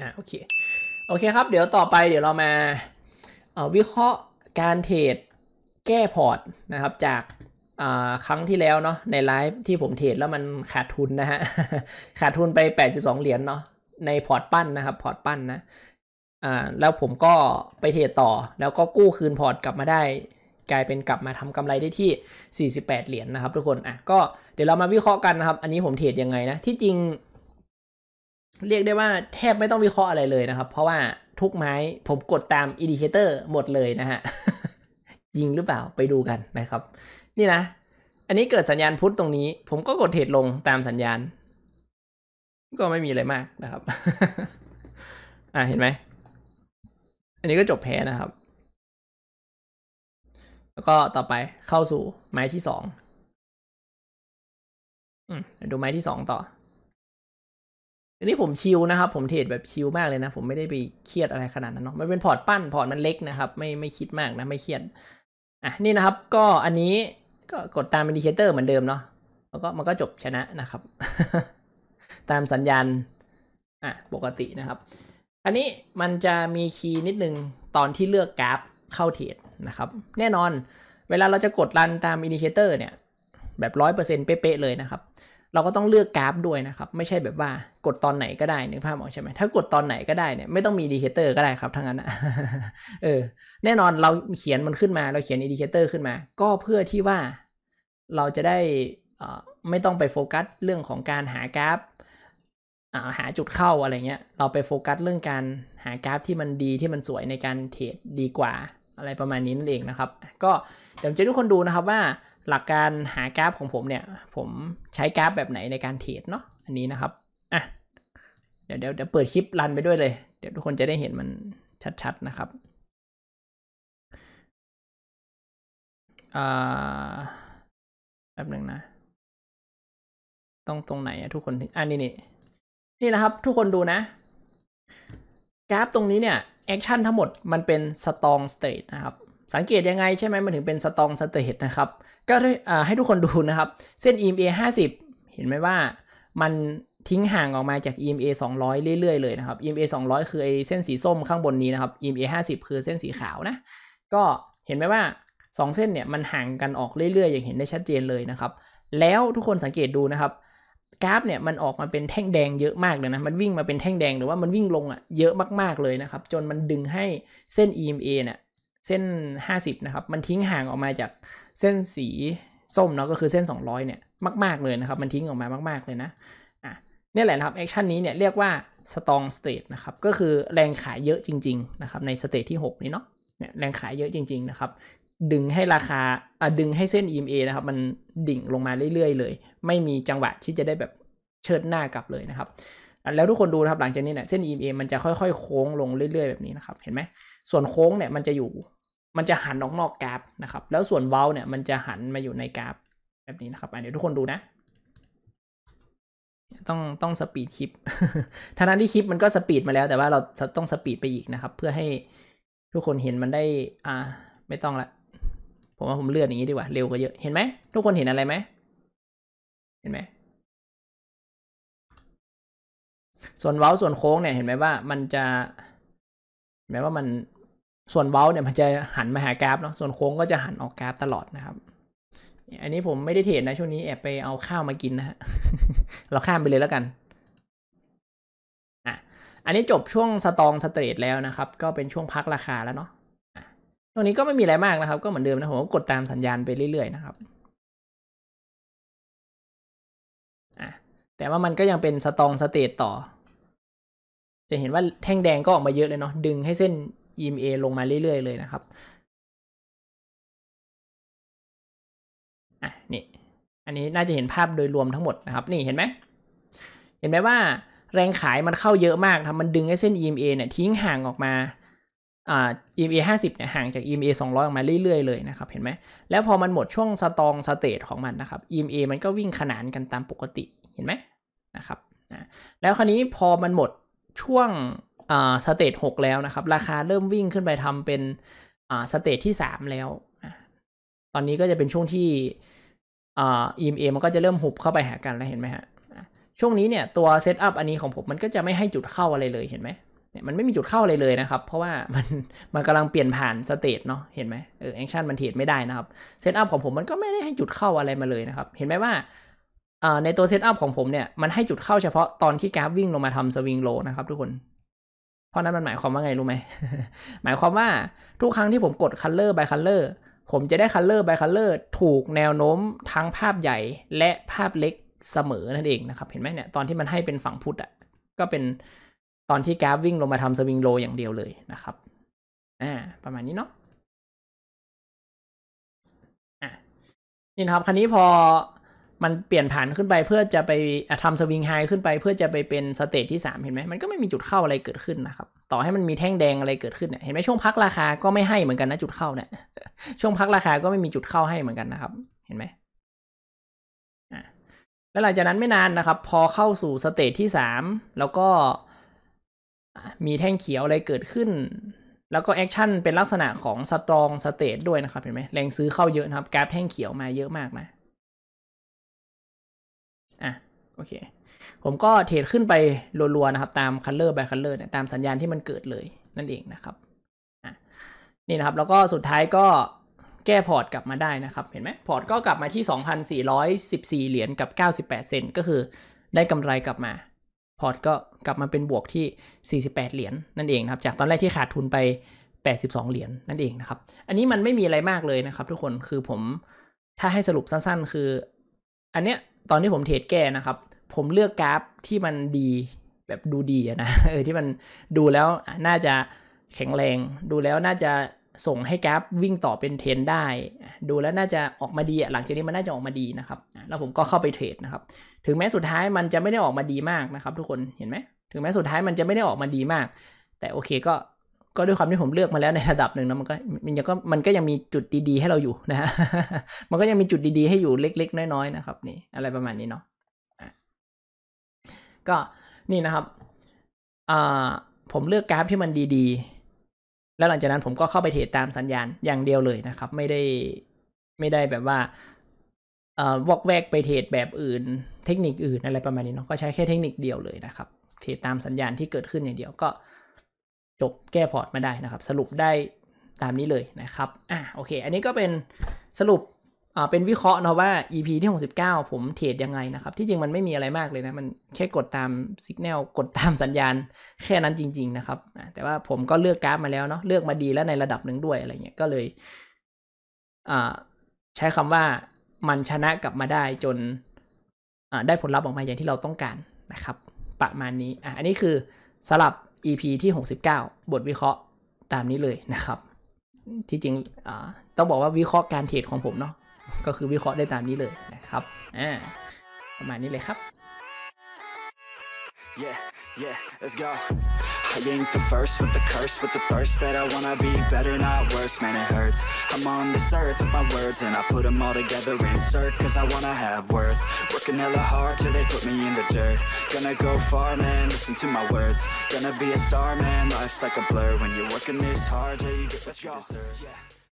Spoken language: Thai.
อ่าโอเคโอเคครับเดี๋ยวต่อไปเดี๋ยวเรามาวิเคราะห์การเทรดแก้พอร์ตนะครับ จากครั้งที่แล้วเนาะในไลฟ์ที่ผมเทรดแล้วมันขาดทุนนะฮะขาดทุนไป82เหรียญเนาะในพอร์ต ปั้นนะครับพอร์ตปั้นนะอ่าแล้วผมก็ไปเทรดต่อแล้วก็กู้คืนพอร์ตกลับมาได้ กลายเป็นกลับมาทำกำไรได้ที่48เหรียญนะครับทุกคนอ่ะก็เดี๋ยวเรามาวิเคราะห์กันนะครับ อันนี้ผมเทรดยังไงนะ ที่จริงเรียกได้ว่าแทบไม่ต้องวิเคราะห์อะไรเลยนะครับ เพราะว่าทุกไม้ ผมกดตามอินดิเคเตอร์หมดเลยนะฮะยิงหรือเปล่าไปดูกันนะครับ นี่นะ อันนี้เกิดสัญญาณพุทธตรงนี้ ผมก็กดเทรดลงตามสัญญาณ ก็ไม่มีอะไรมากนะครับ อ่าเห็นไหมอันนี้ก็จบแพ้นะครับ แล้วก็ต่อไปเข้าสู่ไม้ที่สองอืมดูไม้ที่สองต่ออันนี้ผมชิลนะครับ ผมเทรดแบบชิลมากเลยนะผมไม่ได้ไปเครียดอะไรขนาดนั้นเนาะมันเป็นพอร์ตปั้นพอร์ตมันเล็กนะครับ ไม่ไม่คิดมากนะไม่เครียดอ่ะนี่นะครับ ก็อันนี้ก็กดตามอินดิเคเตอร์เหมือนเดิมเนาะแล้วก็มันก็จบชนะนะครับ ตามสัญญาณอ่ะปกตินะครับ อันนี้มันจะมีคีย์นิดนึงตอนที่เลือกกราฟเข้าเทรดนะครับ แน่นอน เวลาเราจะกดรันตามอินดิเคเตอร์เนี่ย แบบร้อยเปอร์เเซ็นป๊ะเลยนะครับเราก็ต้องเลือกกราฟ ด้วยนะครับ ไม่ใช่แบบว่ากดตอนไหนก็ได้นึกภาพออกใช่ไหมถ้ากดตอนไหนก็ได้เนี่ย ไม่ต้องมีดีเคเตอร์ก็ได้ครับทั้งนั้นนะเออ แน่นอนเราเขียนมันขึ้นมาเราเขียนอินดิเคเตอร์ขึ้นมา ก็เพื่อที่ว่าเราจะได้อ่ไม่ต้องไปโฟกัสเรื่องของการหากราฟอ่าหาจุดเข้าอะไรเงี้ยเราไปโฟกัสเรื่องการหากราฟที่มันดีที่มันสวยในการเทรดดีกว่าอะไรประมาณนี้นั่นเองนะครับ ก็เดี๋ยวจะทุกคนดูนะครับว่าหลักการหากราฟของผมเนี่ย ผมใช้กราฟแบบไหนในการเทรดเนาะ อันนี้นะครับ อ่ะ เดี๋ยวเดี๋ยวเปิดคลิปรันไปด้วยเลย เดี๋ยวทุกคนจะได้เห็นมันชัดๆนะครับ อ่าแป๊บหนึ่งนะ ต้องตรงไหนอะทุกคนอันนี้นี่ นี่นะครับทุกคนดูนะ กราฟตรงนี้เนี่ยแอคชั่นทั้งหมดมันเป็นสตองสเตทนะครับ สังเกตยังไงใช่ไหมมันถึงเป็นสตองสเตทนะครับก็ให้ทุกคนดูนะครับเส้น EMA 50 เห็นไหมว่ามันทิ้งห่างออกมาจาก EMA 200 เรื่อยๆเลยนะครับ EMA 200 คือไอเส้นสีส้มข้างบนนี้นะครับ EMA 50 คือเส้นสีขาวนะก็เห็นไหมว่า 2 เส้นเนี่ยมันห่างกันออกเรื่อยๆ อย่างเห็นได้ชัดเจนเลยนะครับแล้วทุกคนสังเกตดูนะครับกราฟเนี่ยมันออกมาเป็นแท่งแดงเยอะมากเลยนะมันวิ่งมาเป็นแท่งแดงหรือว่ามันวิ่งลงอะ่ะเยอะมากๆเลยนะครับจนมันดึงให้เส้น EMA เนี่ยเส้น 50นะครับ มันทิ้งห่างออกมาจากเส้นสีส้มเนาะ ก็คือเส้น 200เนี่ยมากๆเลยนะครับ มันทิ้งออกมามากๆเลยนะ อ่ะนี่แหละนะครับ แอคชั่นนี้เนี่ยเรียกว่าสตองสเตทนะครับ ก็คือแรงขายเยอะจริงๆนะครับ ในสเตทที่6นี้เนาะ เนี่ยแรงขายเยอะจริงๆนะครับ ดึงให้ราคาอ่ะดึงให้เส้น EMA นะครับ มันดิ่งลงมาเรื่อยๆเลย ไม่มีจังหวะที่จะได้แบบเชิดหน้ากลับเลยนะครับ แล้วทุกคนดูนะครับ หลังจากนี้เนี่ยเส้น EMA มันจะค่อยๆโค้งลงเรื่อย ๆแบบนี้นะครับ เห็นไหม ส่วนโค้งเนี่ยมันจะอยู่มันจะหันออกนอกกราฟนะครับแล้วส่วนเว้าเนี่ยมันจะหันมาอยู่ในกราฟแบบนี้นะครับเดี๋ยวทุกคนดูนะ ต้องต้องสปีดคลิปทางนั้นที่คลิปมันก็สปีดมาแล้ว แต่ว่าเราต้องสปีดไปอีกนะครับ เพื่อให้ทุกคนเห็นมันได้ อ่า ไม่ต้องละ ผมว่าผมเลื่อนอย่างนี้ดีกว่า เร็วกว่าเยอะเห็นไหมทุกคนเห็นอะไรไหมเห็นไหมส่วนเว้าส่วนโค้งเนี่ย เห็นไหมว่ามันจะ แม้ว่ามันส่วนเว้าเนี่ยมันจะหันมาหากราฟเนาะส่วนโค้งก็จะหันออกกราฟตลอดนะครับอันนี้ผมไม่ได้เทรดนะช่วงนี้แอบไปเอาข้าวมากินนะฮะเราข้ามไปเลยแล้วกันอ่ะอันนี้จบช่วงสตองสเตรทแล้วนะครับ ก็เป็นช่วงพักราคาแล้วเนาะตรงนี้ก็ไม่มีอะไรมากนะครับก็เหมือนเดิมนะผมก็กดตามสัญญาณไปเรื่อยๆนะครับอ่ะแต่ว่ามันก็ยังเป็นสตองสเตตต่อ จะเห็นว่าแท่งแดงก็ออกมาเยอะเลยเนาะดึงให้เส้น EMA ลงมาเรื่อยๆเลยนะครับ อ่ะนี่ อันนี้น่าจะเห็นภาพโดยรวมทั้งหมดนะครับ นี่เห็นไหมเห็นไหมว่าแรงขายมันเข้าเยอะมากทำมันดึงไอ้เส้น EMA เนี่ยทิ้งห่างออกมาอ่า EMA 50เนี่ยห่างจาก EMA 200ออกมาเรื่อยๆเลยนะครับเห็นไหมแล้วพอมันหมดช่วงสตองสเตทของมันนะครับ EMA มันก็วิ่งขนานกันตามปกติเห็นไหมนะครับนะแล้วคราวนี้พอมันหมดช่วงอ่าสเตจหกแล้วนะครับ ราคาเริ่มวิ่งขึ้นไปทำเป็นอ่าสเตจที่สามแล้ว ตอนนี้ก็จะเป็นช่วงที่อ่า EMA มันก็จะเริ่มหุบเข้าไปหากันแล้วเห็นไหมฮะ ช่วงนี้เนี่ยตัวเซตอัพอันนี้ของผมมันก็จะไม่ให้จุดเข้าอะไรเลยเห็นไหมเนี่ย มันไม่มีจุดเข้าอะไรเลยนะครับ เพราะว่ามันมันกำลังเปลี่ยนผ่านสเตจเนาะ เห็นไหมเออแอคชั่นมันเทรดไม่ได้นะครับ เซตอัพของผม มันก็ไม่ได้ให้จุดเข้าอะไรมาเลยนะครับ เห็นไหมว่าในตัวเซตอัพของผมเนี่ย มันให้จุดเข้าเฉพาะตอนที่กราฟวิ่งลงมาทำสวิงโลนะครับทุกคนเพราะนั้นมันหมายความว่าไง รู้ไหมหมายความว่าทุกครั้งที่ผมกด color by color ผมจะได้ color by color ถูกแนวโน้มทั้งภาพใหญ่และภาพเล็กเสมอนั่นเองนะครับ เห็นไหมเนี่ยตอนที่มันให้เป็นฝั่งพุทธอ่ะก็เป็นตอนที่กราฟวิ่งลงมาทำสวิงโลอย่างเดียวเลยนะครับอ่าประมาณนี้เนาะอ่ะนี่นครับคันนี้พอมันเปลี่ยนผ่านขึ้นไป เพื่อจะไปทำสวิงไฮขึ้นไป เพื่อจะไปเป็นสเตจที่ 3 เห็นไหม มันก็ไม่มีจุดเข้าอะไรเกิดขึ้นนะครับ ต่อให้มันมีแท่งแดงอะไรเกิดขึ้นเนี่ยเห็นไหมช่วงพักราคาก็ไม่ให้เหมือนกันนะ จุดเข้าเนี่ย ช่วงพักราคาก็ไม่มีจุดเข้าให้เหมือนกันนะครับ เห็นไหม แล้วหลังจากนั้นไม่นานนะครับ พอเข้าสู่สเตจที่3แล้วก็มีแท่งเขียวอะไรเกิดขึ้น แล้วก็แอคชั่นเป็นลักษณะของสตรองสเตจด้วยนะครับเห็นไหมแรงซื้อเข้าเยอะนะครับกราฟแท่งเขียวมาเยอะมากนะอ่ะโอเคผมก็เทรดขึ้นไปรัวๆนะครับตามคัลเลอร์ by คัลเลอร์เนี่ยตามสัญญาณที่มันเกิดเลย นั่นเองนะครับอ่ะนี่นะครับ แล้วก็สุดท้ายก็แก้พอร์ตกลับมาได้นะครับ เห็นไหมพอร์ต ก็กลับมาที่ 2,414 เหรียญกับ 98 เซนก็คือได้กำไรกลับมาพอร์ตก็กลับมาเป็นบวกที่ 48 เหรียญนั่นเองนะครับจากตอนแรกที่ขาดทุนไป 82 เหรียญนั่นเองนะครับอันนี้มันไม่มีอะไรมากเลยนะครับทุกคนคือผมถ้าให้สรุปสั้นๆ คืออันเนี้ยตอนที่ผมเทรดแก้นะครับ ผมเลือกกราฟที่มันดีแบบดูดีนะเออที่มันดูแล้วน่าจะแข็งแรง ดูแล้วน่าจะส่งให้กราฟวิ่งต่อเป็นเทรนได้ดูแล้วน่าจะออกมาดีหลังจากนี้มันน่าจะออกมาดีนะครับ แล้วผมก็เข้าไปเทรดนะครับถึงแม้สุดท้ายมันจะไม่ได้ออกมาดีมากนะครับ ทุกคนเห็นไหม ถึงแม้สุดท้ายมันจะไม่ได้ออกมาดีมาก แต่โอเคก็ก็ด้วยความที่ผมเลือกมาแล้วในระดับหนึ่งนะมันก็มันยังก็ มันก็ยังมีจุดดีๆ ให้เราอยู่นะฮะมันก็ยังมีจุดดี ๆ ให้อยู่เล็กๆน้อยๆนะครับ นี่อะไรประมาณนี้เนาะก็นี่นะครับอ่าผมเลือกกราฟที่มันดีๆ แล้วหลังจากนั้นผมก็เข้าไปเทรดตามสัญญาณอย่างเดียวเลยนะครับ ไม่ได้ไม่ได้แบบว่าอ่วอกแวกไปเทรดแบบอื่น เทคนิคอื่นอะไรประมาณนี้เนาะก็ใช้แค่เทคนิคเดียวเลยนะครับเทรดตามสัญญาณที่เกิดขึ้นอย่างเดียวก็จบแก้พอร์ตมาได้นะครับ สรุปได้ตามนี้เลยนะครับ อ่ะโอเค อันนี้ก็เป็นสรุป อ่าเป็นวิเคราะห์นะว่า EP ที่ 69 ผมเทรดยังไงนะครับ ที่จริงมันไม่มีอะไรมากเลยนะ มันแค่กดตามสัญญาณกดตามสัญญาณ แค่นั้นจริงๆนะครับแต่ว่าผมก็เลือกกราฟมาแล้วเนาะเลือกมาดีแล้วในระดับหนึ่งด้วยอะไรเงี้ยก็เลย อ่า ใช้คำว่ามันชนะกลับมาได้จนได้ผลลัพธ์ออกมาอย่างที่เราต้องการนะครับ ประมาณนี้อ่ะอันนี้คือสลับ EP ที่ 69 บทวิเคราะห์ตามนี้เลยนะครับ ที่จริงต้องบอกว่าวิเคราะห์การเทรดของผมเนาะก็คือวิเคราะห์ได้ตามนี้เลยนะครับประมาณนี้เลยครับ Yeah, yeah, let's go. curse, man, it hurts I'm on this earth with my words and I put them all together Insert, cause I wanna have worth Working hella hard till they put me in the dirt Gonna go far, man, listen to my words Gonna be a star, man, life's like a blur When you're working this hard till you get what you deserve